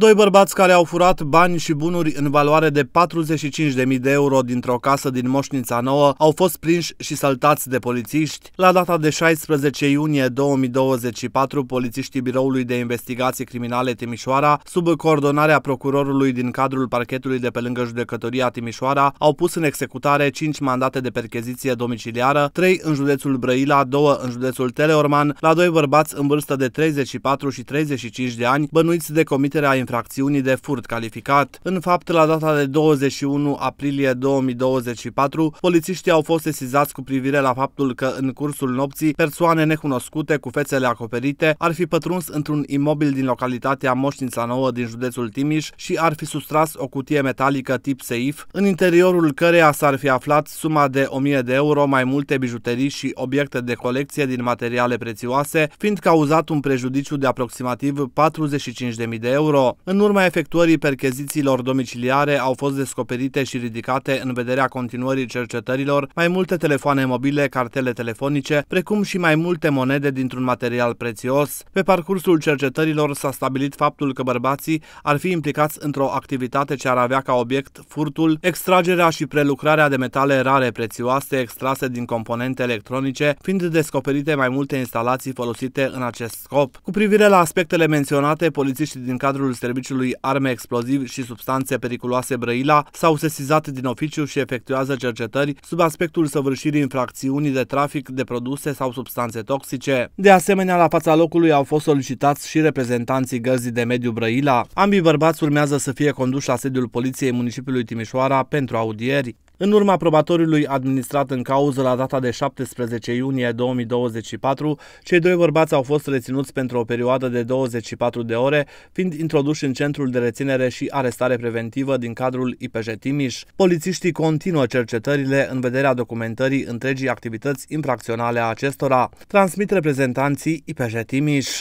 Doi bărbați care au furat bani și bunuri în valoare de 45.000 de euro dintr-o casă din Moșnița Nouă au fost prinși și saltați de polițiști. La data de 16 iunie 2024, polițiștii Biroului de Investigații Criminale Timișoara, sub coordonarea procurorului din cadrul parchetului de pe lângă judecătoria Timișoara, au pus în executare 5 mandate de percheziție domiciliară, 3 în județul Brăila, 2 în județul Teleorman, la doi bărbați în vârstă de 34 și 35 de ani, bănuiți de comiterea infracțiunii de furt calificat. În fapt, la data de 21 aprilie 2024, polițiștii au fost sesizați cu privire la faptul că în cursul nopții persoane necunoscute cu fețele acoperite ar fi pătruns într-un imobil din localitatea Moștința Nouă din județul Timiș și ar fi sustras o cutie metalică tip seif, în interiorul căreia s-ar fi aflat suma de 1000 de euro, mai multe bijuterii și obiecte de colecție din materiale prețioase, fiind cauzat un prejudiciu de aproximativ 45.000 de euro. În urma efectuării perchezițiilor domiciliare au fost descoperite și ridicate în vederea continuării cercetărilor mai multe telefoane mobile, cartele telefonice, precum și mai multe monede dintr-un material prețios. Pe parcursul cercetărilor s-a stabilit faptul că bărbații ar fi implicați într-o activitate ce ar avea ca obiect furtul, extragerea și prelucrarea de metale rare prețioase extrase din componente electronice, fiind descoperite mai multe instalații folosite în acest scop. Cu privire la aspectele menționate, polițiștii din cadrul Serviciului Arme Exploziv și Substanțe Periculoase Brăila s-au sesizat din oficiu și efectuează cercetări sub aspectul săvârșirii infracțiunii de trafic de produse sau substanțe toxice. De asemenea, la fața locului au fost solicitați și reprezentanții gărzii de mediu Brăila. Ambii bărbați urmează să fie conduși la sediul Poliției Municipiului Timișoara pentru audieri. În urma probatoriului administrat în cauză la data de 17 iunie 2024, cei doi bărbați au fost reținuți pentru o perioadă de 24 de ore, fiind introduși în centrul de reținere și arestare preventivă din cadrul IPJ Timiș. Polițiștii continuă cercetările în vederea documentării întregii activități infracționale a acestora, transmit reprezentanții IPJ Timiș.